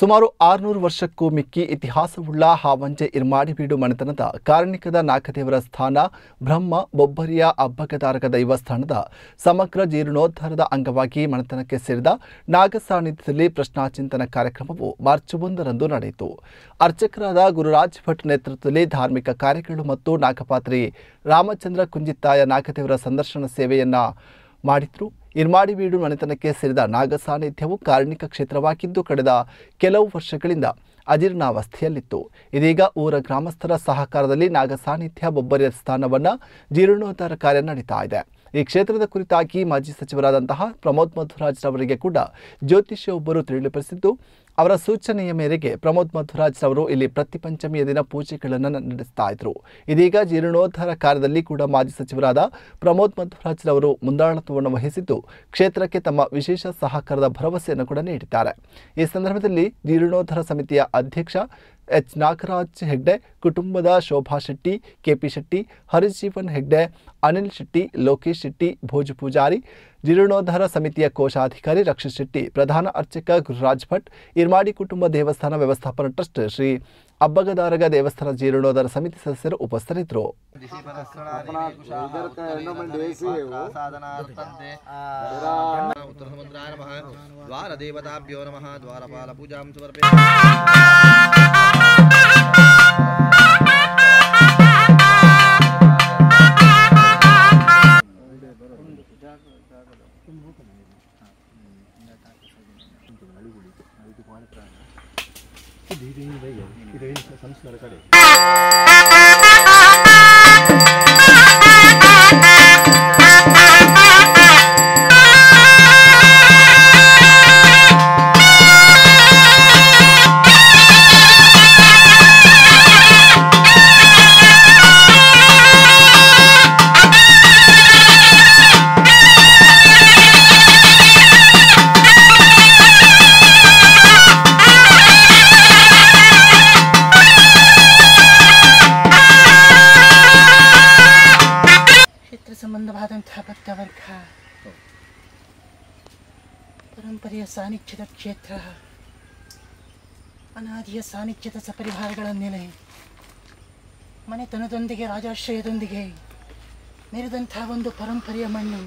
ಸುಮಾರು ಆರುನೂರು ವರ್ಷಕ್ಕೂ ಮಿಕ್ಕಿ ಇತಿಹಾಸವುಳ್ಳ ಹಾವಂಜೆ ಇರ್ಮಾಡಿಬೀಡು ಮನೆತನದ ಕಾರಣಿಕದ ನಾಗದೇವರ ಸ್ಥಾನ ಬ್ರಹ್ಮ ಬೊಬ್ಬರಿಯ ಅಬ್ಬಗದಾರಕ ದೈವಸ್ಥಾನದ ಸಮಗ್ರ ಜೀರ್ಣೋದ್ಧಾರದ ಅಂಗವಾಗಿ ಮನೆತನಕ್ಕೆ ಸೇರಿದ ನಾಗಸಾನ್ನಿಧ್ಯದಲ್ಲಿ ಪ್ರಶ್ನಾಚಿಂತನ ಕಾರ್ಯಕ್ರಮವು ಮಾರ್ಚ್ ಒಂದರಂದು ನಡೆಯಿತು ಅರ್ಚಕರಾದ ಗುರುರಾಜ್ ಭಟ್ ನೇತೃತ್ವದಲ್ಲಿ ಧಾರ್ಮಿಕ ಕಾರ್ಯಗಳು ಮತ್ತು ನಾಗಪಾತ್ರಿ ರಾಮಚಂದ್ರ ಕುಂಜಿತ್ತಾಯ ನಾಗದೇವರ ಸಂದರ್ಶನ ಸೇವೆಯನ್ನು ಮಾಡಿದ್ರು ಇರ್ಮಾಡಿಬೀಡು ಮನೆತನಕ್ಕೆ ಸೇರಿದ ನಾಗಸಾನಿಧ್ಯವು ಕಾರ್ಮಿಕ ಕಾರ್ಣಿಕ ಕ್ಷೇತ್ರವಾಗಿದ್ದು ಕಳೆದ ಕೆಲವು ವರ್ಷಗಳಿಂದ ಅಜೀರ್ಣಾವಸ್ಥೆಯಲ್ಲಿತ್ತು ಇದೀಗ ಊರ ಗ್ರಾಮಸ್ಥರ ಸಹಕಾರದಲ್ಲಿ ನಾಗಸಾನಿಧ್ಯ ಬೊಬ್ಬರಿಯ ಸ್ಥಾನವನ್ನು ಜೀರ್ಣೋದ್ಧಾರ ಕಾರ್ಯ ನಡೀತಾ ಇದೆ ಈ ಕ್ಷೇತ್ರದ ಕುರಿತಾಗಿ ಮಾಜಿ ಸಚಿವರಾದಂತಹ ಪ್ರಮೋದ್ ಮಧುರಾಜ್ ರವರಿಗೆ ಕೂಡ ಜ್ಯೋತಿಷ್ಯ ಒಬ್ಬರು ತಿಳಿಪಡಿಸಿದ್ದು ಅವರ ಸೂಚನೆಯ ಮೇರೆಗೆ ಪ್ರಮೋದ್ ಮಧುರಾಜ್ರವರು ಅವರು ಇಲ್ಲಿ ಪ್ರತಿಪಂಚಮಿಯ ದಿನ ಪೂಜೆಗಳನ್ನು ನಡೆಸ್ತಾ ಇದ್ರು ಇದೀಗ ಜೀರ್ಣೋದ್ಧಾರ ಕಾರ್ಯದಲ್ಲಿ ಕೂಡ ಮಾಜಿ ಸಚಿವರಾದ ಪ್ರಮೋದ್ ಮಧುರಾಜ್ರವರು ಅವರು ಮುಂದಾಳತ್ವವನ್ನು ವಹಿಸಿದ್ದು ಕ್ಷೇತ್ರಕ್ಕೆ ತಮ್ಮ ವಿಶೇಷ ಸಹಕಾರದ ಭರವಸೆಯನ್ನು ಕೂಡ ನೀಡಿದ್ದಾರೆ ಈ ಸಂದರ್ಭದಲ್ಲಿ ಜೀರ್ಣೋದ್ಧಾರ ಸಮಿತಿಯ ಅಧ್ಯಕ್ಷ ಎಚ್ ನಾಗರಾಜ್ ಹೆಗ್ಡೆ ಕುಟುಂಬದ ಶೋಭಾ ಶೆಟ್ಟಿ ಕೆಪಿ ಶೆಟ್ಟಿ ಹರಿಜೀವನ್ ಹೆಗ್ಡೆ ಅನಿಲ್ ಶೆಟ್ಟಿ ಲೋಕೇಶ್ ಶೆಟ್ಟಿ ಭೋಜ ಪೂಜಾರಿ ಜೀರ್ಣೋದ್ಧಾರ ಸಮಿತಿಯ ಕೋಶಾಧಿಕಾರಿ ರಕ್ಷಿತ್ ಶೆಟ್ಟಿ ಪ್ರಧಾನ ಅರ್ಚಕ ಗುರುರಾಜ್ ಭಟ್ ಇರ್ಮಾಡಿ ಕುಟುಂಬ ದೇವಸ್ಥಾನ ವ್ಯವಸ್ಥಾಪನಾ ಟ್ರಸ್ಟ್ ಶ್ರೀ ಅಬ್ಬಗದಾರಗ ದೇವಸ್ಥಾನ ಜೀರ್ಣೋದ್ಧಾರ ಸಮಿತಿ ಸದಸ್ಯರು ಉಪಸ್ಥಿತರಿದ್ದರು ద్వారదేవతాభ్యో నమ ద్వారపాల పూజాం సమర్పే Ini ini ini ini ini ini ini ini ini ಪರಂಪರೆಯ ಸಾನ್ನಿಧ್ಯದ ಕ್ಷೇತ್ರ ಅನಾದಿಯ ಸಾನ್ನಿಧ್ಯದ ಸಪರಿಹಾರಗಳ ನೆಲೆ ಮನೆತನದೊಂದಿಗೆ ರಾಜಾಶ್ರಯದೊಂದಿಗೆ ಮೆರೆದಂಥ ಒಂದು ಪರಂಪರೆಯ ಮಣ್ಣು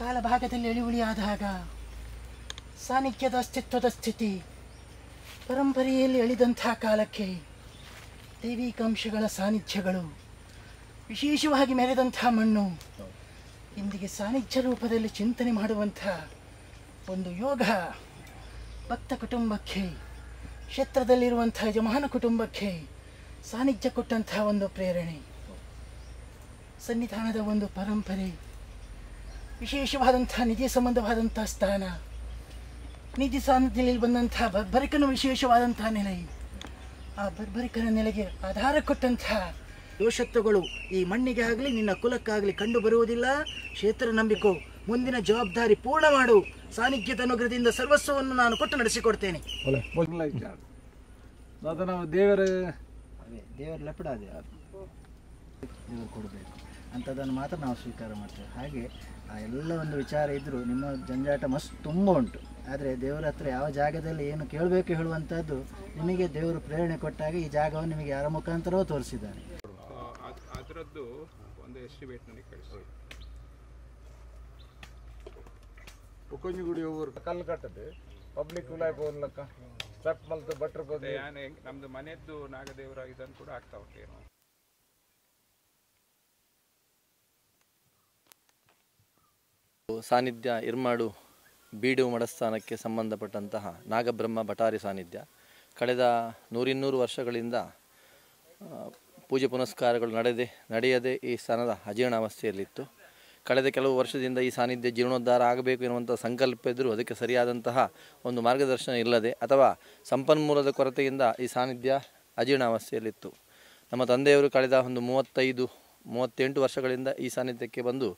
ಕಾಲಭಾಗದಲ್ಲಿ ಎಳಿವುಳಿಯಾದಾಗ ಸಾನ್ನಿಧ್ಯದ ಅಸ್ತಿತ್ವದ ಸ್ಥಿತಿ ಪರಂಪರೆಯಲ್ಲಿ ಎಳಿದಂಥ ಕಾಲಕ್ಕೆ ದೈವಿಕಾಂಶಗಳ ಸಾನ್ನಿಧ್ಯಗಳು ವಿಶೇಷವಾಗಿ ಮೆರೆದಂಥ ಮಣ್ಣು ಇಂದಿಗೆ ಸಾನ್ನಿಧ್ಯ ರೂಪದಲ್ಲಿ ಚಿಂತನೆ ಮಾಡುವಂಥ ಒಂದು ಯೋಗ ಭಕ್ತ ಕುಟುಂಬಕ್ಕೆ ಕ್ಷೇತ್ರದಲ್ಲಿರುವಂಥ ಯಜಮಾನ ಕುಟುಂಬಕ್ಕೆ ಸಾನ್ನಿಧ್ಯ ಕೊಟ್ಟಂತಹ ಒಂದು ಪ್ರೇರಣೆ ಸನ್ನಿಧಾನದ ಒಂದು ಪರಂಪರೆ ವಿಶೇಷವಾದಂಥ ನಿಧಿ ಸಂಬಂಧವಾದಂಥ ಸ್ಥಾನ ನಿಧಿ ಸಾನ್ನಿಧ್ಯದಲ್ಲಿ ಬಂದಂಥ ಬರ್ಬರಿಕನ ವಿಶೇಷವಾದಂಥ ನೆಲೆ ಆ ಬರ್ಬರಿಕನ ನೆಲೆಗೆ ಆಧಾರ ಕೊಟ್ಟಂತಹ ದೋಷತ್ವಗಳು ಈ ಮಣ್ಣಿಗೆ ಆಗಲಿ ನಿನ್ನ ಕುಲಕ್ಕಾಗಲಿ ಕಂಡು ಬರುವುದಿಲ್ಲ ಕ್ಷೇತ್ರ ನಂಬಿಕೋ ಮುಂದಿನ ಜವಾಬ್ದಾರಿ ಪೂರ್ಣ ಮಾಡು ಸಾನ್ನಿಧ್ಯದ ಅನುಗ್ರಹದಿಂದ ಸರ್ವಸ್ವವನ್ನು ನಾನು ಕೊಟ್ಟು ನಡೆಸಿಕೊಡ್ತೇನೆ ದೇವರ ದೇವರ ಲಪಡ ಅದೇ ಕೊಡಬೇಕು ಅಂಥದ್ದನ್ನು ಮಾತ್ರ ನಾವು ಸ್ವೀಕಾರ ಮಾಡ್ತೇವೆ ಹಾಗೆ ಆ ಎಲ್ಲ ಒಂದು ವಿಚಾರ ಇದ್ದರೂ ನಿಮ್ಮ ಜಂಜಾಟ ಮಸ್ತ್ ತುಂಬ ಉಂಟು ಆದರೆ ದೇವರ ಹತ್ರ ಯಾವ ಜಾಗದಲ್ಲಿ ಏನು ಕೇಳಬೇಕು ಹೇಳುವಂಥದ್ದು ನಿಮಗೆ ದೇವರು ಪ್ರೇರಣೆ ಕೊಟ್ಟಾಗ ಈ ಜಾಗವನ್ನು ನಿಮಗೆ ಯಾರ ಮುಖಾಂತರವೂ ತೋರಿಸಿದ್ದಾರೆ ಅದರದ್ದು ಒಂದು ಎಸ್ಟಿಮೇಟ್ ನನಗೆ ಕಳಿಸಿ కొంచెం గుడి ఊరు కళ్ళు ಪಬ್ಲಿಕ್ ವಿಲಾಯ್ ಹೋಗ್ಲಕ್ಕ ಸಟ್ ಮಲ್ತು ಭಟ್ರ ಬದಿ ನಮ್ದು ಮನೆಯದ್ದು ನಾಗದೇವರ ಇದನ್ನು ಕೂಡ ಆಗ್ತಾ ಹೋಗ್ತೀವಿ ಸಾನ್ನಿಧ್ಯ ಇರ್ಮಾಡು ಬೀಡು ಮಡಸ್ಥಾನಕ್ಕೆ ಸಂಬಂಧಪಟ್ಟಂತಹ ನಾಗಬ್ರಹ್ಮ ಭಟಾರಿ ಸಾನ್ನಿಧ್ಯ ಕಳೆದ ನೂರಿನ್ನೂರು ವರ್ಷಗಳಿಂದ ಪೂಜೆ ಪುನಸ್ಕಾರಗಳು ನಡೆದೇ ನಡೆಯದೆ ಈ ಸ್ಥಾನದ ಅಜೀರ್ಣಾವಸ್ಥೆಯಲ್ಲಿತ್ತು ಕಳೆದ ಕೆಲವು ವರ್ಷದಿಂದ ಈ ಸಾನ್ನಿಧ್ಯ ಜೀರ್ಣೋದ್ಧಾರ ಆಗಬೇಕು ಎನ್ನುವಂಥ ಸಂಕಲ್ಪ ಇದ್ದರೂ ಅದಕ್ಕೆ ಸರಿಯಾದಂತಹ ಒಂದು ಮಾರ್ಗದರ್ಶನ ಇಲ್ಲದೆ ಅಥವಾ ಸಂಪನ್ಮೂಲದ ಕೊರತೆಯಿಂದ ಈ ಸಾನ್ನಿಧ್ಯ ಅಜೀರ್ಣಾವಸ್ಥೆಯಲ್ಲಿತ್ತು ನಮ್ಮ ತಂದೆಯವರು ಕಳೆದ ಒಂದು ಮೂವತ್ತೈದು ಮೂವತ್ತೆಂಟು ವರ್ಷಗಳಿಂದ ಈ ಸಾನ್ನಿಧ್ಯಕ್ಕೆ ಬಂದು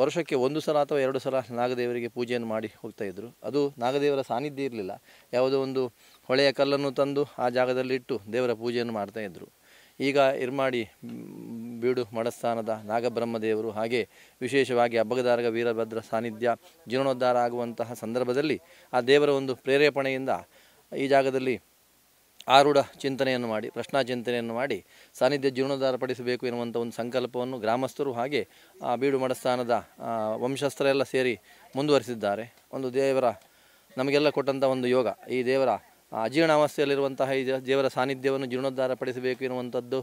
ವರ್ಷಕ್ಕೆ ಒಂದು ಸಲ ಅಥವಾ ಎರಡು ಸಲ ನಾಗದೇವರಿಗೆ ಪೂಜೆಯನ್ನು ಮಾಡಿ ಹೋಗ್ತಾಯಿದ್ರು ಅದು ನಾಗದೇವರ ಸಾನ್ನಿಧ್ಯ ಇರಲಿಲ್ಲ ಯಾವುದೋ ಒಂದು ಹೊಳೆಯ ಕಲ್ಲನ್ನು ತಂದು ಆ ಜಾಗದಲ್ಲಿಟ್ಟು ದೇವರ ಪೂಜೆಯನ್ನು ಮಾಡ್ತಾಯಿದ್ರು ಈಗ ಇರ್ಮಾಡಿ ಬೀಡು ಮಡಸ್ಥಾನದ ನಾಗಬ್ರಹ್ಮದೇವರು ಹಾಗೆ ವಿಶೇಷವಾಗಿ ಅಬ್ಬಗದಾರಗ ವೀರಭದ್ರ ಸಾನ್ನಿಧ್ಯ ಜೀರ್ಣೋದ್ಧಾರ ಆಗುವಂತಹ ಸಂದರ್ಭದಲ್ಲಿ ಆ ದೇವರ ಒಂದು ಪ್ರೇರೇಪಣೆಯಿಂದ ಈ ಜಾಗದಲ್ಲಿ ಆರೂಢ ಚಿಂತನೆಯನ್ನು ಮಾಡಿ ಪ್ರಶ್ನಾ ಚಿಂತನೆಯನ್ನು ಮಾಡಿ ಸಾನ್ನಿಧ್ಯ ಜೀರ್ಣೋದ್ಧಾರ ಪಡಿಸಬೇಕು ಎನ್ನುವಂಥ ಒಂದು ಸಂಕಲ್ಪವನ್ನು ಗ್ರಾಮಸ್ಥರು ಹಾಗೆ ಆ ಬೀಡು ಮಡಸ್ಥಾನದ ವಂಶಸ್ಥರೆಲ್ಲ ಸೇರಿ ಮುಂದುವರಿಸಿದ್ದಾರೆ ಒಂದು ದೇವರ ನಮಗೆಲ್ಲ ಕೊಟ್ಟಂಥ ಒಂದು ಯೋಗ ಈ ದೇವರ ಅಜೀರ್ಣಾವಸ್ಥೆಯಲ್ಲಿರುವಂತಹ ಈ ದೇವರ ಸಾನ್ನಿಧ್ಯವನ್ನು ಜೀರ್ಣೋದ್ಧಾರ ಪಡಿಸಬೇಕು ಎನ್ನುವಂಥದ್ದು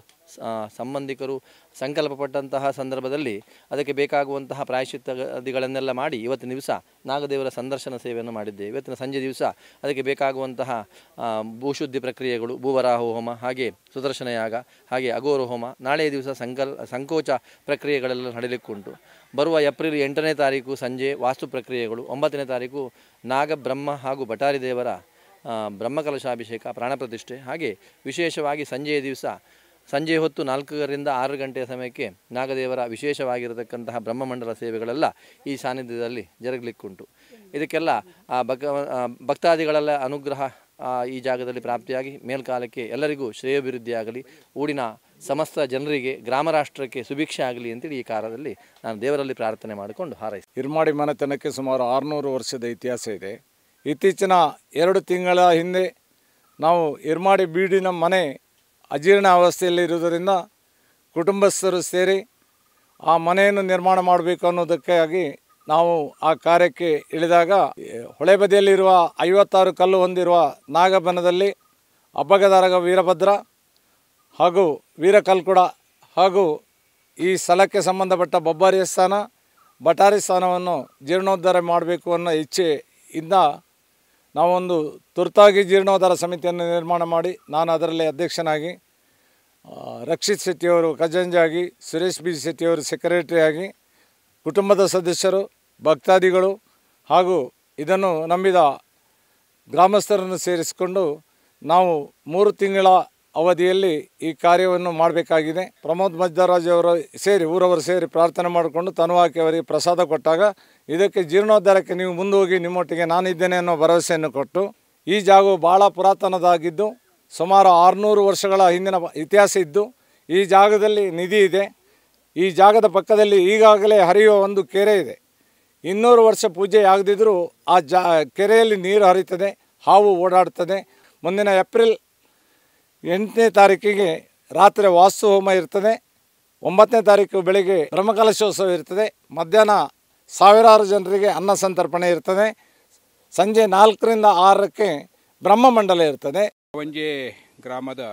ಸಂಬಂಧಿಕರು ಸಂಕಲ್ಪ ಪಟ್ಟಂತಹ ಸಂದರ್ಭದಲ್ಲಿ ಅದಕ್ಕೆ ಬೇಕಾಗುವಂತಹ ಪ್ರಾಯಶ್ಚಿತ್ತಗಳನ್ನೆಲ್ಲ ಮಾಡಿ ಇವತ್ತಿನ ದಿವಸ ನಾಗದೇವರ ಸಂದರ್ಶನ ಸೇವೆಯನ್ನು ಮಾಡಿದ್ದೆ ಇವತ್ತಿನ ಸಂಜೆ ದಿವಸ ಅದಕ್ಕೆ ಬೇಕಾಗುವಂತಹ ಭೂಶುದ್ಧಿ ಪ್ರಕ್ರಿಯೆಗಳು ಭೂವರಾಹ ಹೋಮ ಹಾಗೆ ಸುದರ್ಶನ ಯಾಗ ಹಾಗೆ ಅಗೋರ ಹೋಮ ನಾಳೆಯ ದಿವಸ ಸಂಕಲ್ ಸಂಕೋಚ ಪ್ರಕ್ರಿಯೆಗಳೆಲ್ಲ ನಡೆಯಲಿಕ್ಕುಂಟು ಬರುವ ಏಪ್ರಿಲ್ ಎಂಟನೇ ತಾರೀಕು ಸಂಜೆ ವಾಸ್ತು ಪ್ರಕ್ರಿಯೆಗಳು ಒಂಬತ್ತನೇ ತಾರೀಕು ನಾಗಬ್ರಹ್ಮ ಹಾಗೂ ಭಟಾರಿ ದೇವರ ಬ್ರಹ್ಮಕಲಶಾಭಿಷೇಕ ಪ್ರಾಣಪ್ರತಿಷ್ಠೆ ಹಾಗೆ ವಿಶೇಷವಾಗಿ ಸಂಜೆಯ ದಿವಸ ಸಂಜೆ ಹೊತ್ತು ನಾಲ್ಕರಿಂದ ಆರು ಗಂಟೆಯ ಸಮಯಕ್ಕೆ ನಾಗದೇವರ ವಿಶೇಷವಾಗಿರತಕ್ಕಂತಹ ಬ್ರಹ್ಮಮಂಡಲ ಸೇವೆಗಳೆಲ್ಲ ಈ ಸಾನ್ನಿಧ್ಯದಲ್ಲಿ ಜರುಗಲಿಕ್ಕುಂಟು ಇದಕ್ಕೆಲ್ಲ ಆ ಭಕ್ತಾದಿಗಳೆಲ್ಲ ಅನುಗ್ರಹ ಈ ಜಾಗದಲ್ಲಿ ಪ್ರಾಪ್ತಿಯಾಗಿ ಮೇಲ್ಕಾಲಕ್ಕೆ ಎಲ್ಲರಿಗೂ ಶ್ರೇಯಾಭಿವೃದ್ಧಿಯಾಗಲಿ ಊಡಿನ ಸಮಸ್ತ ಜನರಿಗೆ ಗ್ರಾಮ ರಾಷ್ಟ್ರಕ್ಕೆ ಸುಭಿಕ್ಷೆ ಆಗಲಿ ಅಂತೇಳಿ ಈ ಕಾಲದಲ್ಲಿ ನಾನು ದೇವರಲ್ಲಿ ಪ್ರಾರ್ಥನೆ ಮಾಡಿಕೊಂಡು ಹಾರೈಸಿ ಇರ್ಮಾಡಿ ಮನೆತನಕ್ಕೆ ಸುಮಾರು ಆರುನೂರು ವರ್ಷದ ಇತಿಹಾಸ ಇದೆ ಇತ್ತೀಚಿನ ಎರಡು ತಿಂಗಳ ಹಿಂದೆ ನಾವು ಇರ್ಮಾಡಿ ಬೀಡಿನ ಮನೆ ಅಜೀರ್ಣ ಅವಸ್ಥೆಯಲ್ಲಿರುವುದರಿಂದ ಕುಟುಂಬಸ್ಥರು ಸೇರಿ ಆ ಮನೆಯನ್ನು ನಿರ್ಮಾಣ ಮಾಡಬೇಕು ಅನ್ನೋದಕ್ಕಾಗಿ ನಾವು ಆ ಕಾರ್ಯಕ್ಕೆ ಇಳಿದಾಗ ಹೊಳೆ ಬದಿಯಲ್ಲಿರುವ ಐವತ್ತಾರು ಕಲ್ಲು ಹೊಂದಿರುವ ನಾಗಬನದಲ್ಲಿ ಅಬ್ಬಗದಾರಗ ವೀರಭದ್ರ ಹಾಗೂ ವೀರಕಲ್ಕುಡ ಹಾಗೂ ಈ ಸ್ಥಳಕ್ಕೆ ಸಂಬಂಧಪಟ್ಟ ಬೊಬ್ಬಾರಿಯ ಸ್ಥಾನ ಬಟಾರಿ ಸ್ಥಾನವನ್ನು ಜೀರ್ಣೋದ್ಧಾರ ಮಾಡಬೇಕು ಅನ್ನೋ ಇಚ್ಛೆಯಿಂದ ನಾವೊಂದು ತುರ್ತಾಗಿ ಜೀರ್ಣೋದ್ಧಾರ ಸಮಿತಿಯನ್ನು ನಿರ್ಮಾಣ ಮಾಡಿ ನಾನು ಅದರಲ್ಲಿ ಅಧ್ಯಕ್ಷನಾಗಿ ರಕ್ಷಿತ್ ಶೆಟ್ಟಿಯವರು ಖಜಂಜಾಗಿ ಸುರೇಶ್ ಬಿ ಶೆಟ್ಟಿಯವರು ಸೆಕ್ರೆಟರಿಯಾಗಿ ಕುಟುಂಬದ ಸದಸ್ಯರು ಭಕ್ತಾದಿಗಳು ಹಾಗೂ ಇದನ್ನು ನಂಬಿದ ಗ್ರಾಮಸ್ಥರನ್ನು ಸೇರಿಸಿಕೊಂಡು ನಾವು ಮೂರು ತಿಂಗಳ ಅವಧಿಯಲ್ಲಿ ಈ ಕಾರ್ಯವನ್ನು ಮಾಡಬೇಕಾಗಿದೆ ಪ್ರಮೋದ್ ಮಜ್ದಾರಾಜ್ ಅವರು ಸೇರಿ ಊರವರು ಸೇರಿ ಪ್ರಾರ್ಥನೆ ಮಾಡಿಕೊಂಡು ತನುವಾಕಿ ಅವರಿಗೆ ಪ್ರಸಾದ ಕೊಟ್ಟಾಗ ಇದಕ್ಕೆ ಜೀರ್ಣೋದ್ಧಾರಕ್ಕೆ ನೀವು ಮುಂದೆ ಹೋಗಿ ನಿಮ್ಮೊಟ್ಟಿಗೆ ನಾನಿದ್ದೇನೆ ಅನ್ನೋ ಭರವಸೆಯನ್ನು ಕೊಟ್ಟು ಈ ಜಾಗವು ಭಾಳ ಪುರಾತನದಾಗಿದ್ದು ಸುಮಾರು ಆರುನೂರು ವರ್ಷಗಳ ಹಿಂದಿನ ಇತಿಹಾಸ ಇದ್ದು ಈ ಜಾಗದಲ್ಲಿ ನಿಧಿ ಇದೆ ಈ ಜಾಗದ ಪಕ್ಕದಲ್ಲಿ ಈಗಾಗಲೇ ಹರಿಯುವ ಒಂದು ಕೆರೆ ಇದೆ ಇನ್ನೂರು ವರ್ಷ ಪೂಜೆ ಆಗದಿದ್ದರೂ ಆ ಜಾ ಕೆರೆಯಲ್ಲಿ ನೀರು ಹರಿತದೆ ಹಾವು ಓಡಾಡ್ತದೆ ಮುಂದಿನ ಏಪ್ರಿಲ್ ಎಂಟನೇ ತಾರೀಕಿಗೆ ರಾತ್ರಿ ವಾಸ್ತು ಹೋಮ ಇರ್ತದೆ ಒಂಬತ್ತನೇ ತಾರೀಕು ಬೆಳಿಗ್ಗೆ ಬ್ರಹ್ಮಕಲಶೋತ್ಸವ ಇರ್ತದೆ ಮಧ್ಯಾಹ್ನ ಸಾವಿರಾರು ಜನರಿಗೆ ಅನ್ನ ಸಂತರ್ಪಣೆ ಇರ್ತದೆ ಸಂಜೆ ನಾಲ್ಕರಿಂದ ಆರಕ್ಕೆ ಬ್ರಹ್ಮ ಮಂಡಲ ಇರ್ತದೆ ಒಂಜೆ ಗ್ರಾಮದ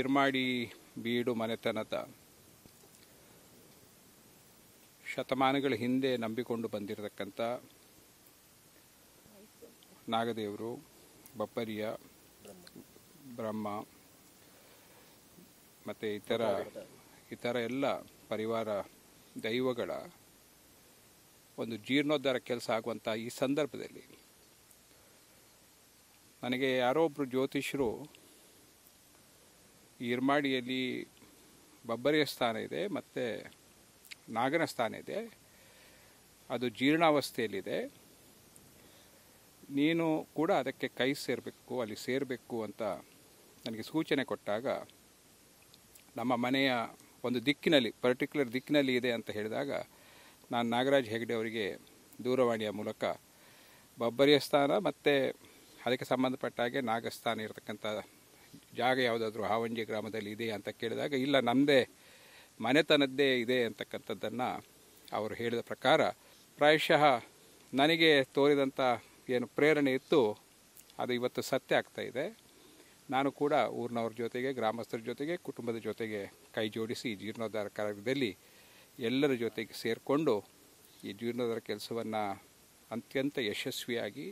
ಇರ್ಮಾಡಿ ಬೀಡು ಮನೆತನದ ಶತಮಾನಗಳ ಹಿಂದೆ ನಂಬಿಕೊಂಡು ಬಂದಿರತಕ್ಕಂಥ ನಾಗದೇವರು ಬಪ್ಪರಿಯ ಬ್ರಹ್ಮ ಮತ್ತು ಇತರ ಇತರ ಎಲ್ಲ ಪರಿವಾರ ದೈವಗಳ ಒಂದು ಜೀರ್ಣೋದ್ಧಾರ ಕೆಲಸ ಆಗುವಂಥ ಈ ಸಂದರ್ಭದಲ್ಲಿ ನನಗೆ ಯಾರೋ ಒಬ್ಬರು ಜ್ಯೋತಿಷರು ಇರ್ಮಾಡಿಯಲ್ಲಿ ಬಬ್ಬರಿಯ ಸ್ಥಾನ ಇದೆ ಮತ್ತು ನಾಗನ ಸ್ಥಾನ ಇದೆ ಅದು ಜೀರ್ಣಾವಸ್ಥೆಯಲ್ಲಿದೆ ನೀನು ಕೂಡ ಅದಕ್ಕೆ ಕೈ ಸೇರಬೇಕು ಅಲ್ಲಿ ಸೇರಬೇಕು ಅಂತ ನನಗೆ ಸೂಚನೆ ಕೊಟ್ಟಾಗ ನಮ್ಮ ಮನೆಯ ಒಂದು ದಿಕ್ಕಿನಲ್ಲಿ ಪರ್ಟಿಕ್ಯುಲರ್ ದಿಕ್ಕಿನಲ್ಲಿ ಇದೆ ಅಂತ ಹೇಳಿದಾಗ ನಾನು ನಾಗರಾಜ್ ಹೆಗ್ಡೆ ಅವರಿಗೆ ದೂರವಾಣಿಯ ಮೂಲಕ ಬಬ್ಬರಿಯ ಸ್ಥಾನ ಮತ್ತು ಅದಕ್ಕೆ ಸಂಬಂಧಪಟ್ಟ ಹಾಗೆ ನಾಗಸ್ಥಾನ ಇರತಕ್ಕಂಥ ಜಾಗ ಯಾವುದಾದ್ರೂ ಹಾವಂಜಿ ಗ್ರಾಮದಲ್ಲಿ ಇದೆಯಾ ಅಂತ ಕೇಳಿದಾಗ ಇಲ್ಲ ನಮ್ಮದೇ ಮನೆತನದ್ದೇ ಇದೆ ಅಂತಕ್ಕಂಥದ್ದನ್ನು ಅವರು ಹೇಳಿದ ಪ್ರಕಾರ ಪ್ರಾಯಶಃ ನನಗೆ ತೋರಿದಂಥ ಏನು ಪ್ರೇರಣೆ ಇತ್ತು ಅದು ಇವತ್ತು ಸತ್ಯ ಆಗ್ತಾ ಇದೆ ನಾನು ಕೂಡ ಊರಿನವ್ರ ಜೊತೆಗೆ ಗ್ರಾಮಸ್ಥರ ಜೊತೆಗೆ ಕುಟುಂಬದ ಜೊತೆಗೆ ಕೈ ಜೋಡಿಸಿ ಜೀರ್ಣೋದ್ಧಾರ ಕಾರ್ಯದಲ್ಲಿ ಎಲ್ಲರ ಜೊತೆಗೆ ಸೇರಿಕೊಂಡು ಈ ಜೀರ್ಣೋದ್ಧಾರ ಕೆಲಸವನ್ನು ಅತ್ಯಂತ ಯಶಸ್ವಿಯಾಗಿ